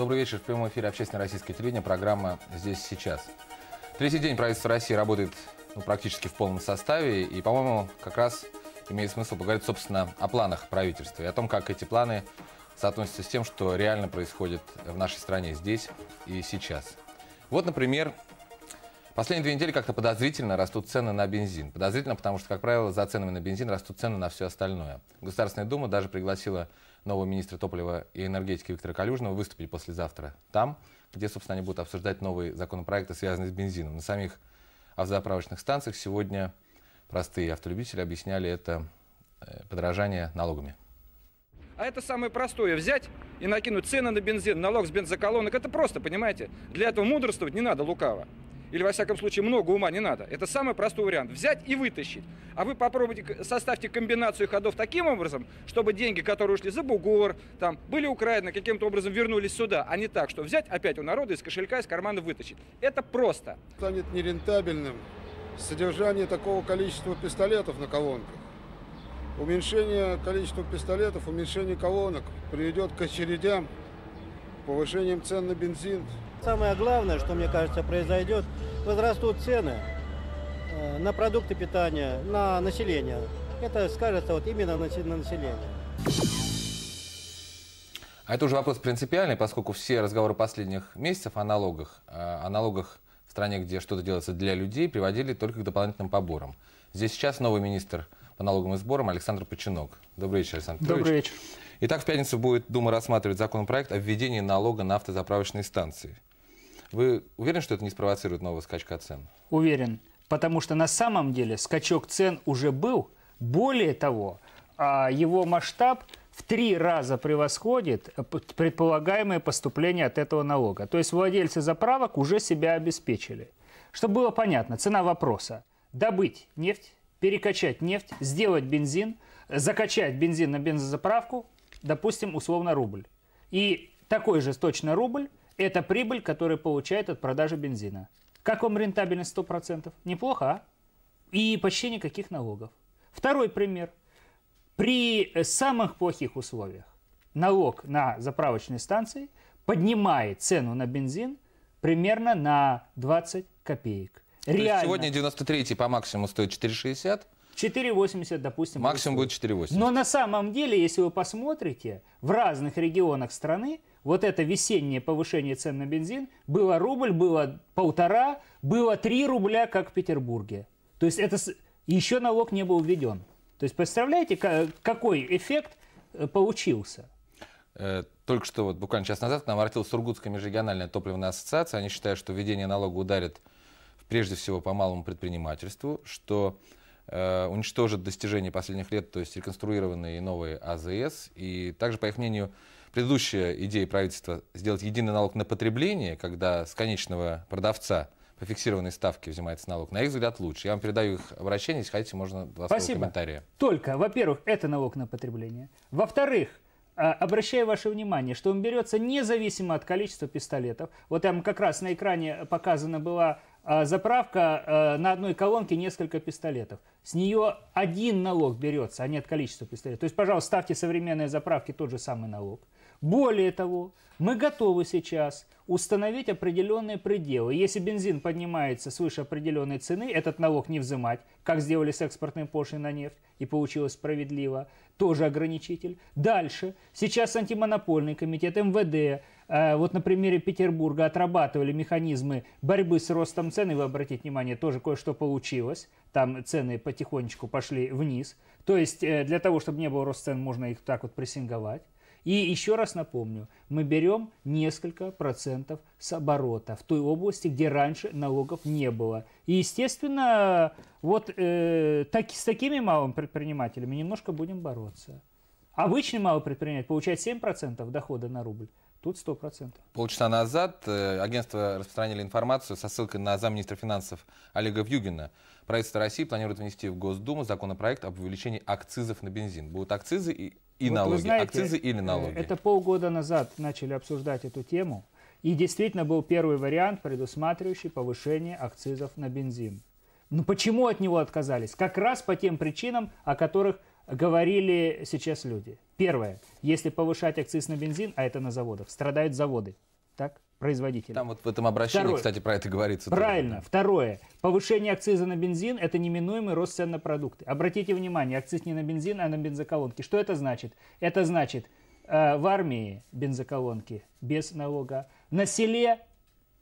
Добрый вечер. В прямом эфире Общественной российской телевидения. Программа «Здесь сейчас». Третий день правительства России работает ну, практически в полном составе. И, по-моему, как раз имеет смысл поговорить, собственно, о планах правительства и о том, как эти планы соотносятся с тем, что реально происходит в нашей стране здесь и сейчас. Вот, например, последние две недели как-то подозрительно растут цены на бензин. Подозрительно, потому что, как правило, за ценами на бензин растут цены на все остальное. Государственная Дума даже пригласила нового министра топлива и энергетики Виктора Калюжного выступить послезавтра там, где, собственно, они будут обсуждать новые законопроекты, связанные с бензином. На самих автозаправочных станциях сегодня простые автолюбители объясняли это э, подорожание налогами. А это самое простое – взять и накинуть цены на бензин, налог с бензоколонок. Это просто, понимаете? Для этого мудрствовать не надо лукаво или, во всяком случае, много ума не надо. Это самый простой вариант. Взять и вытащить. А вы попробуйте, составьте комбинацию ходов таким образом, чтобы деньги, которые ушли за бугор, там, были украдены, каким-то образом вернулись сюда, а не так, что взять опять у народа из кошелька, из кармана вытащить. Это просто. Станет нерентабельным содержание такого количества пистолетов на колонках. Уменьшение количества пистолетов, уменьшение колонок приведет к очередям, повышением цен на бензин, Самое главное, что, мне кажется, произойдет, возрастут цены э, на продукты питания, на население. Это скажется вот именно на население. А это уже вопрос принципиальный, поскольку все разговоры последних месяцев о налогах, э, о налогах в стране, где что-то делается для людей, приводили только к дополнительным поборам. Здесь сейчас новый министр по налогам и сборам Александр Починок. Добрый вечер, Александр Петрович. Добрый вечер. Итак, в пятницу будет Дума рассматривать законопроект о введении налога на автозаправочные станции. Вы уверены, что это не спровоцирует нового скачка цен? Уверен. Потому что на самом деле скачок цен уже был. Более того, а, его масштаб в три раза превосходит предполагаемое поступление от этого налога. То есть владельцы заправок уже себя обеспечили. Чтобы было понятно, цена вопроса. Добыть нефть, перекачать нефть, сделать бензин, закачать бензин на бензозаправку, допустим, условно рубль. И такой же точно рубль это прибыль, которую получает от продажи бензина. Как вам рентабельность 100%? Неплохо, а? И почти никаких налогов. Второй пример. При э, самых плохих условиях налог на заправочные станции поднимает цену на бензин примерно на 20 копеек. То Реально. сегодня 93 по максимуму стоит 4,60? 4,80, допустим. Максимум будет 4,80. Но на самом деле, если вы посмотрите, в разных регионах страны вот это весеннее повышение цен на бензин, было рубль, было полтора, было три рубля, как в Петербурге. То есть это еще налог не был введен. То есть представляете, какой эффект э, получился? Э, только что, вот буквально час назад, нам обратилась Сургутская межрегиональная топливная ассоциация. Они считают, что введение налога ударит прежде всего по малому предпринимательству, что э, уничтожит достижения последних лет, то есть реконструированные новые АЗС. И также, по их мнению, предыдущая идея правительства сделать единый налог на потребление, когда с конечного продавца по фиксированной ставке взимается налог. На их взгляд лучше. Я вам передаю их обращение, если хотите, можно два Спасибо. слова комментария. Только, во-первых, это налог на потребление. Во-вторых, а, обращаю ваше внимание, что он берется независимо от количества пистолетов. Вот там как раз на экране показана была а, заправка а, на одной колонке несколько пистолетов. С нее один налог берется, а не от количества пистолетов. То есть, пожалуйста, ставьте современные заправки тот же самый налог. Более того, мы готовы сейчас установить определенные пределы. Если бензин поднимается свыше определенной цены, этот налог не взимать, как сделали с экспортной пошлиной на нефть, и получилось справедливо, тоже ограничитель. Дальше, сейчас антимонопольный комитет, МВД, э, вот на примере Петербурга отрабатывали механизмы борьбы с ростом цены. вы обратите внимание, тоже кое-что получилось, там цены потихонечку пошли вниз. То есть э, для того, чтобы не было рост цен, можно их так вот прессинговать. И еще раз напомню, мы берем несколько процентов с оборота в той области, где раньше налогов не было. И, естественно, вот э, так, с такими малыми предпринимателями немножко будем бороться. Обычный малый предприниматель получает 7% дохода на рубль, Тут сто процентов. Полчаса назад э, агентство распространили информацию со ссылкой на замминистра финансов Олега Вьюгина. Правительство России планирует внести в Госдуму законопроект об увеличении акцизов на бензин. Будут акцизы и, и вот налоги. Знаете, акцизы или э, налоги? Это полгода назад начали обсуждать эту тему. И действительно был первый вариант, предусматривающий повышение акцизов на бензин. Но почему от него отказались? Как раз по тем причинам, о которых говорили сейчас люди. Первое. Если повышать акциз на бензин, а это на заводах, страдают заводы. Так? производители. Там вот в этом обращении, Второе. кстати, про это говорится. Правильно. Тоже. Второе. Повышение акциза на бензин – это неминуемый рост цен на продукты. Обратите внимание, акциз не на бензин, а на бензоколонки. Что это значит? Это значит, э, в армии бензоколонки без налога, на селе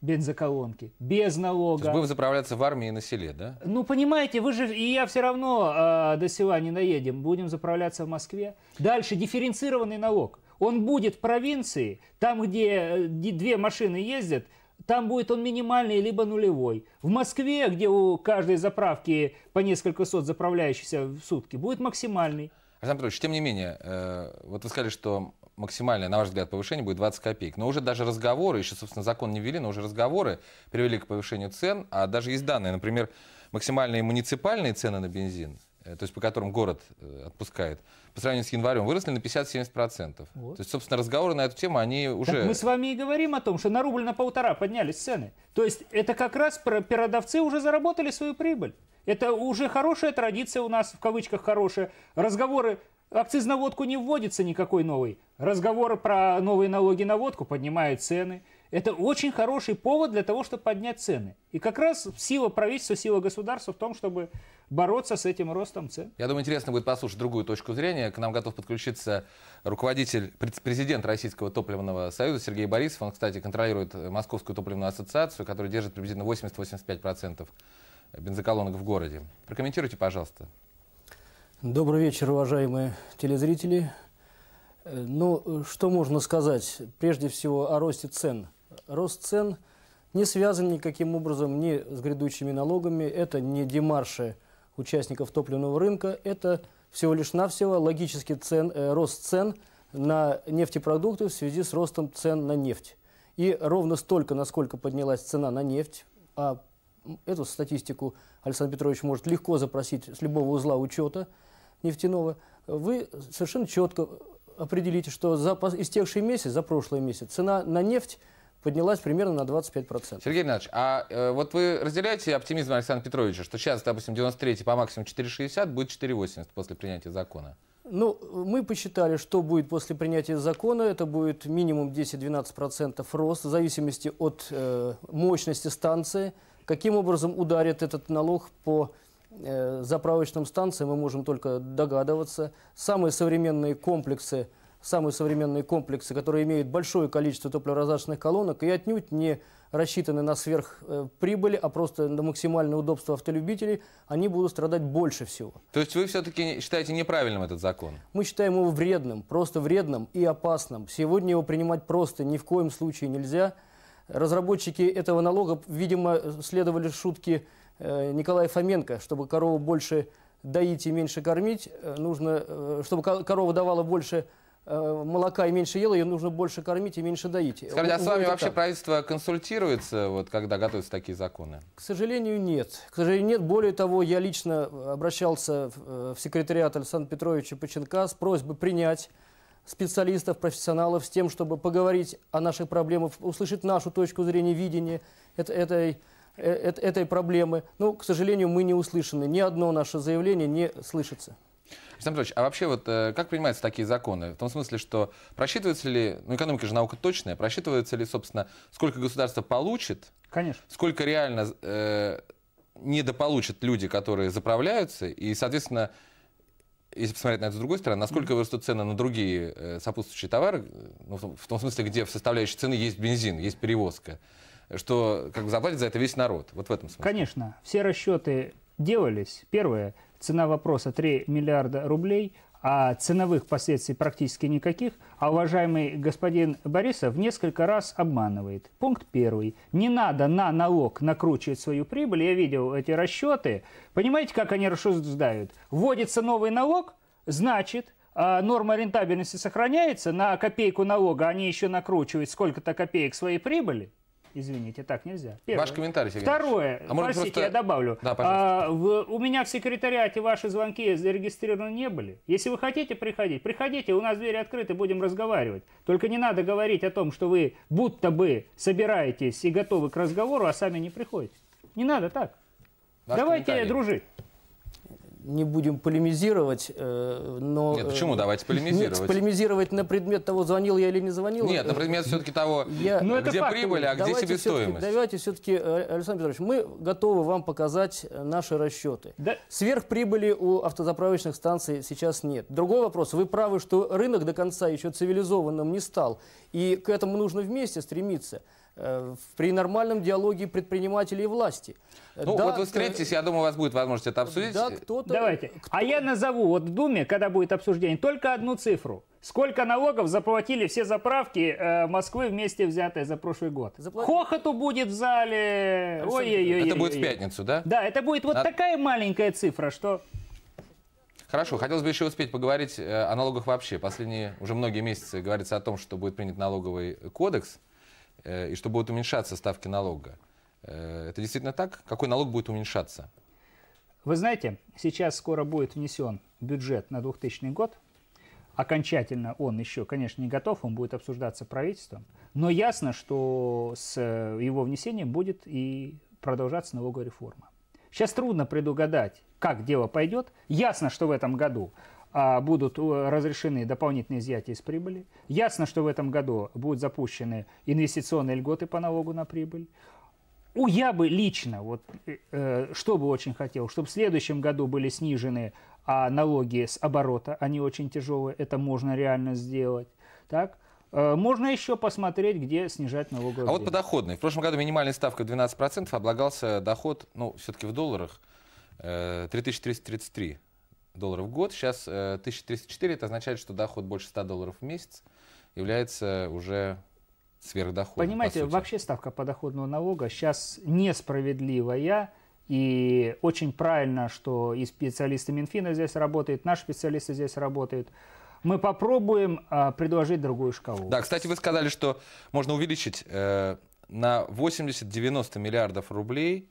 бензоколонки, без налога. То есть будем заправляться в армии и на селе, да? Ну, понимаете, вы же, и я все равно э, до села не наедем, будем заправляться в Москве. Дальше дифференцированный налог. Он будет в провинции, там, где э, две машины ездят, там будет он минимальный, либо нулевой. В Москве, где у каждой заправки по несколько сот заправляющихся в сутки, будет максимальный. Александр Петрович, тем не менее, э, вот вы сказали, что максимальное, на ваш взгляд, повышение будет 20 копеек. Но уже даже разговоры, еще, собственно, закон не ввели, но уже разговоры привели к повышению цен. А даже есть данные, например, максимальные муниципальные цены на бензин, э, то есть по которым город э, отпускает, по сравнению с январем, выросли на 50-70%. Вот. То есть, собственно, разговоры на эту тему, они уже... Так мы с вами и говорим о том, что на рубль на полтора поднялись цены. То есть это как раз продавцы уже заработали свою прибыль. Это уже хорошая традиция у нас, в кавычках хорошая. Разговоры Акциз на водку не вводится никакой новый. Разговоры про новые налоги на водку поднимают цены. Это очень хороший повод для того, чтобы поднять цены. И как раз сила правительства, сила государства в том, чтобы бороться с этим ростом цен. Я думаю, интересно будет послушать другую точку зрения. К нам готов подключиться руководитель, президент Российского топливного союза Сергей Борисов. Он, кстати, контролирует Московскую топливную ассоциацию, которая держит приблизительно 80-85% бензоколонок в городе. Прокомментируйте, пожалуйста. Добрый вечер, уважаемые телезрители. Э, ну, э, что можно сказать? Прежде всего о росте цен. Рост цен не связан никаким образом ни с грядущими налогами, это не демарши участников топливного рынка, это всего лишь навсего логический цен, э, рост цен на нефтепродукты в связи с ростом цен на нефть. И ровно столько, насколько поднялась цена на нефть, а эту статистику Александр Петрович может легко запросить с любого узла учета нефтяного, вы совершенно четко определите, что за истекший месяц, за прошлый месяц, цена на нефть поднялась примерно на 25%. Сергей Иванович, а э, вот вы разделяете оптимизм Александра Петровича, что сейчас, допустим, 93 по максимуму 4,60 будет 4,80 после принятия закона? Ну, мы посчитали, что будет после принятия закона. Это будет минимум 10-12% рост в зависимости от э, мощности станции, Каким образом ударит этот налог по э, заправочным станциям, мы можем только догадываться. Самые современные комплексы, самые современные комплексы, которые имеют большое количество топливораздаточных колонок и отнюдь не рассчитаны на сверхприбыли, э, а просто на максимальное удобство автолюбителей, они будут страдать больше всего. То есть вы все-таки считаете неправильным этот закон? Мы считаем его вредным, просто вредным и опасным. Сегодня его принимать просто ни в коем случае нельзя – Разработчики этого налога, видимо, следовали шутке э, Николая Фоменко, чтобы корову больше доить и меньше кормить, э, нужно, э, чтобы корова давала больше молока и меньше ела, ее нужно больше кормить и меньше доить. Скажите, а с вами вообще так. правительство консультируется, вот, когда готовятся такие законы? К сожалению, нет. К сожалению, нет. Более того, я лично обращался в секретариат Александра Петровича Поченка с просьбой принять специалистов, профессионалов с тем, чтобы поговорить о наших проблемах, услышать нашу точку зрения, видение этой, э, этой проблемы. Но, ну, к сожалению, мы не услышаны. Ни одно наше заявление не слышится. Александр Петрович, а вообще вот э, как принимаются такие законы? В том смысле, что просчитывается ли, ну экономика же наука точная, просчитывается ли, собственно, сколько государство получит, Конечно. сколько реально э, недополучат люди, которые заправляются, и, соответственно, если посмотреть на это с другой стороны, насколько вырастут цены на другие э, сопутствующие товары, ну, в том смысле, где в составляющей цены есть бензин, есть перевозка, что как бы заплатит за это весь народ. Вот в этом смысле. Конечно, все расчеты делались. Первое, цена вопроса 3 миллиарда рублей – а ценовых последствий практически никаких, а уважаемый господин Борисов несколько раз обманывает. Пункт первый. Не надо на налог накручивать свою прибыль. Я видел эти расчеты. Понимаете, как они рассуждают? Вводится новый налог, значит, а, норма рентабельности сохраняется, на копейку налога они еще накручивают сколько-то копеек своей прибыли, Извините, так нельзя. Первое. Ваш комментарий, Сергей Второе, а простите, просто... я добавлю. Да, пожалуйста. а, в, у меня в секретариате ваши звонки зарегистрированы не были. Если вы хотите приходить, приходите, у нас двери открыты, будем разговаривать. Только не надо говорить о том, что вы будто бы собираетесь и готовы к разговору, а сами не приходите. Не надо так. Ваш Давайте дружить не будем полемизировать, э, но... Нет, э, почему? Давайте полемизировать. Нет, полемизировать на предмет того, звонил я или не звонил. Нет, на предмет все-таки того, я... Ну, где факт, прибыль, а где себестоимость. давайте все-таки, э, Александр Петрович, мы готовы вам показать наши расчеты. Да. Сверхприбыли у автозаправочных станций сейчас нет. Другой вопрос. Вы правы, что рынок до конца еще цивилизованным не стал. И к этому нужно вместе стремиться. Э, при нормальном диалоге предпринимателей и власти. Э, ну, да, вот вы встретитесь, я думаю, у вас будет возможность это обсудить. Да, кто-то... Давайте. Кто... А я назову вот в Думе, когда будет обсуждение, только одну цифру. Сколько налогов заплатили все заправки э, Москвы вместе взятые за прошлый год? Заплатили. Хохоту будет в зале. Ой-ой-ой. Это будет в пятницу, да? Да, это будет вот Надо... такая маленькая цифра, что... Хорошо, хотелось бы еще успеть поговорить э, о налогах вообще. Последние уже многие месяцы говорится о том, что будет принят налоговый кодекс – Э, и что будут уменьшаться ставки налога. Э, это действительно так? Какой налог будет уменьшаться? Вы знаете, сейчас скоро будет внесен бюджет на 2000 год. Окончательно он еще, конечно, не готов, он будет обсуждаться правительством. Но ясно, что с э, его внесением будет и продолжаться налоговая реформа. Сейчас трудно предугадать, как дело пойдет. Ясно, что в этом году а, будут э, разрешены дополнительные изъятия из прибыли. Ясно, что в этом году будут запущены инвестиционные льготы по налогу на прибыль. У я бы лично, вот, э, э, что бы очень хотел, чтобы в следующем году были снижены а, налоги с оборота, они очень тяжелые, это можно реально сделать. Так? Можно еще посмотреть, где снижать налоговый. А день. вот подоходный. В прошлом году минимальной ставкой 12% облагался доход, ну, все-таки в долларах, 3333 долларов в год. Сейчас 1304 э, это означает, что доход больше 100 долларов в месяц является уже сверхдоходом. Понимаете, по вообще ставка подоходного налога сейчас несправедливая. И очень правильно, что и специалисты Минфина здесь работают, наши специалисты здесь работают. Мы попробуем а, предложить другую шкалу. Да, кстати, вы сказали, что можно увеличить э, на 80-90 миллиардов рублей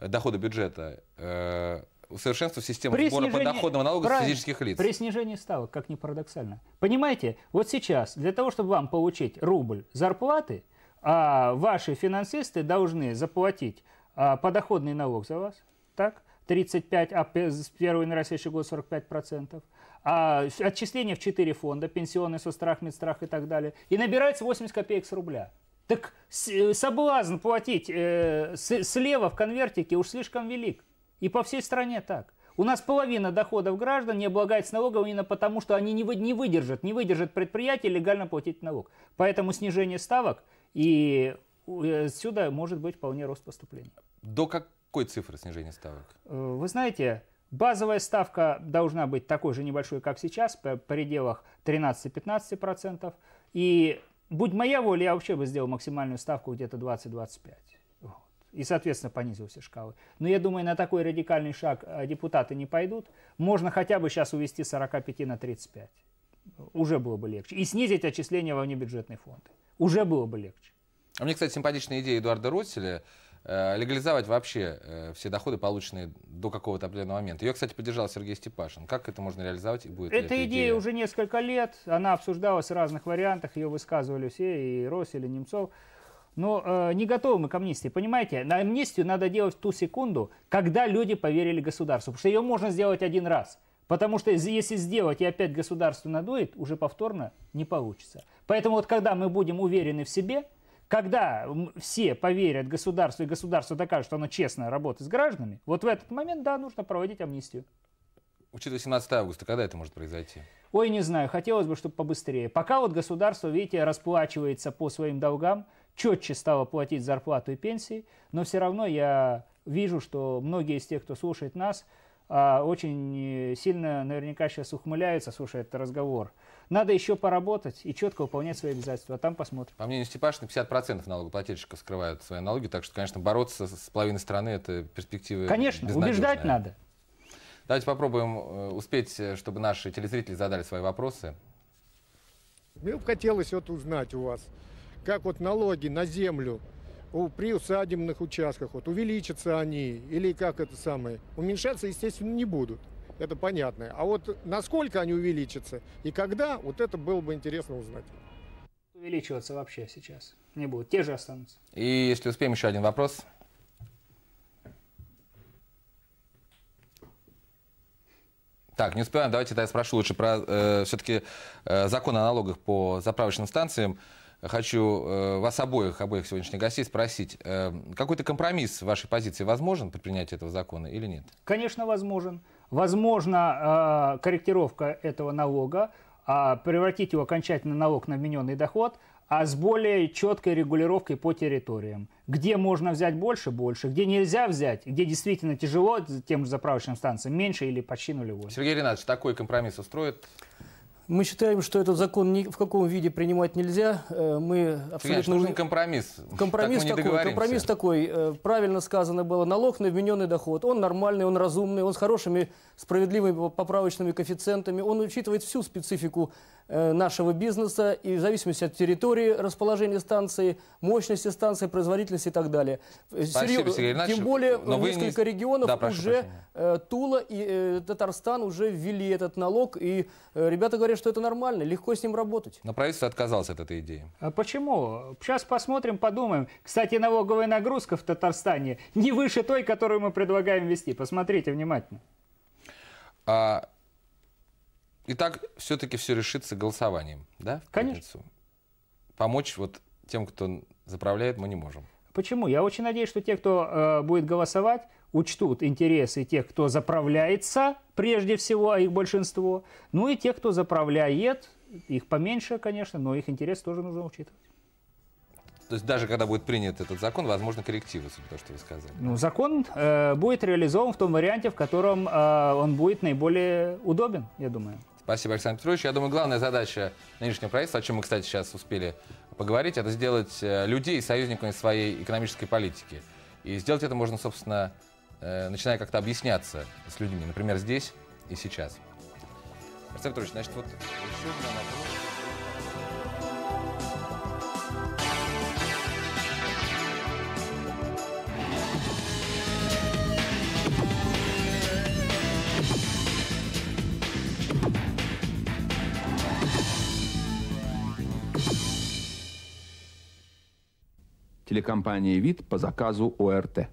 дохода бюджета. Э, усовершенствовать систему при сбора снижении, подоходного налога правильно, физических лиц. При снижении ставок, как ни парадоксально. Понимаете, вот сейчас для того, чтобы вам получить рубль зарплаты, а ваши финансисты должны заплатить а, подоходный налог за вас, так? 35, а с 1 января следующего года 45 процентов. А, отчисления в 4 фонда, пенсионный, соцстрах, медстрах и так далее. И набирается 80 копеек с рубля. Так соблазн платить э, с, слева в конвертике уж слишком велик. И по всей стране так. У нас половина доходов граждан не облагается налогом именно потому, что они не, вы, не выдержат, не выдержат предприятие легально платить налог. Поэтому снижение ставок и э, сюда может быть вполне рост поступлений. До какой цифры снижения ставок? Э, вы знаете, базовая ставка должна быть такой же небольшой, как сейчас, по пределах 13-15%. И будь моя воля, я вообще бы сделал максимальную ставку где-то 20-25% и, соответственно, понизился шкалы. Но я думаю, на такой радикальный шаг э, депутаты не пойдут. Можно хотя бы сейчас увести с 45 на 35. Уже было бы легче. И снизить отчисления во внебюджетные фонды. Уже было бы легче. А мне, кстати, симпатичная идея Эдуарда Росселя э, легализовать вообще э, все доходы, полученные до какого-то определенного момента. Ее, кстати, поддержал Сергей Степашин. Как это можно реализовать и будет Эта идея, идея уже несколько лет, она обсуждалась в разных вариантах, ее высказывали все, и Россель, и Немцов. Но э, не готовы мы к амнистии, понимаете? На амнистию надо делать в ту секунду, когда люди поверили государству. Потому что ее можно сделать один раз. Потому что если сделать и опять государство надует, уже повторно не получится. Поэтому вот когда мы будем уверены в себе, когда все поверят государству, и государство докажет, что оно честно работает с гражданами, вот в этот момент, да, нужно проводить амнистию. Учитывая 17 августа, когда это может произойти? Ой, не знаю, хотелось бы, чтобы побыстрее. Пока вот государство, видите, расплачивается по своим долгам, четче стало платить зарплату и пенсии, но все равно я вижу, что многие из тех, кто слушает нас, а, очень э, сильно наверняка сейчас ухмыляются, слушая этот разговор. Надо еще поработать и четко выполнять свои обязательства, а там посмотрим. По мнению Степашина, 50% налогоплательщиков скрывают свои налоги, так что, конечно, бороться с половиной страны – это перспективы Конечно, убеждать надо. Давайте попробуем э, успеть, э, чтобы наши телезрители задали свои вопросы. Мне бы хотелось вот узнать у вас, как вот налоги на землю при усадебных участках, вот увеличатся они или как это самое, уменьшаться, естественно, не будут. Это понятно. А вот насколько они увеличатся и когда, вот это было бы интересно узнать. Увеличиваться вообще сейчас не будут. Те же останутся. И если успеем, еще один вопрос. Так, не успеваем. Давайте тогда я спрошу лучше про э, все-таки э, закон о налогах по заправочным станциям хочу э, вас обоих, обоих сегодняшних гостей спросить, э, какой-то компромисс вашей позиции возможен при принятии этого закона или нет? Конечно, возможен. Возможно, э, корректировка этого налога, а превратить его окончательно налог на вмененный доход, а с более четкой регулировкой по территориям. Где можно взять больше, больше, где нельзя взять, где действительно тяжело тем же заправочным станциям, меньше или почти нулевой. Сергей Ренатович, такой компромисс устроит? Мы считаем, что этот закон ни в каком виде принимать нельзя. Э, мы абсолютно... Ильич, нужен компромисс. Компромисс так такой. Компромисс такой. Э, правильно сказано было. Налог на вмененный доход. Он нормальный, он разумный, он с хорошими справедливыми поправочными коэффициентами. Он учитывает всю специфику э, нашего бизнеса и в зависимости от территории расположения станции, мощности станции, производительности и так далее. Спасибо, Сергей Тем более Но в несколько не... регионов да, уже прощения. Тула и Татарстан уже ввели этот налог. И ребята говорят, считали, что это нормально, легко с ним работать. Но правительство отказалось от этой идеи. А почему? Сейчас посмотрим, подумаем. Кстати, налоговая нагрузка в Татарстане не выше той, которую мы предлагаем вести. Посмотрите внимательно. А, итак, все-таки все решится голосованием, да? Конечно. Помочь вот тем, кто заправляет, мы не можем. Почему? Я очень надеюсь, что те, кто э, будет голосовать, учтут интересы тех, кто заправляется, прежде всего, а их большинство, ну и тех, кто заправляет, их поменьше, конечно, но их интерес тоже нужно учитывать. То есть даже когда будет принят этот закон, возможно, коррективы, судя то, что вы сказали. Ну, закон э, будет реализован в том варианте, в котором э, он будет наиболее удобен, я думаю. Спасибо, Александр Петрович. Я думаю, главная задача нынешнего правительства, о чем мы, кстати, сейчас успели поговорить, это сделать э, людей союзниками своей экономической политики. И сделать это можно, собственно, э, начинаю как-то объясняться с людьми, например, здесь и сейчас. Арсен Петрович, значит, вот еще одна нагрузка. телекомпании «Вид» по заказу ОРТ.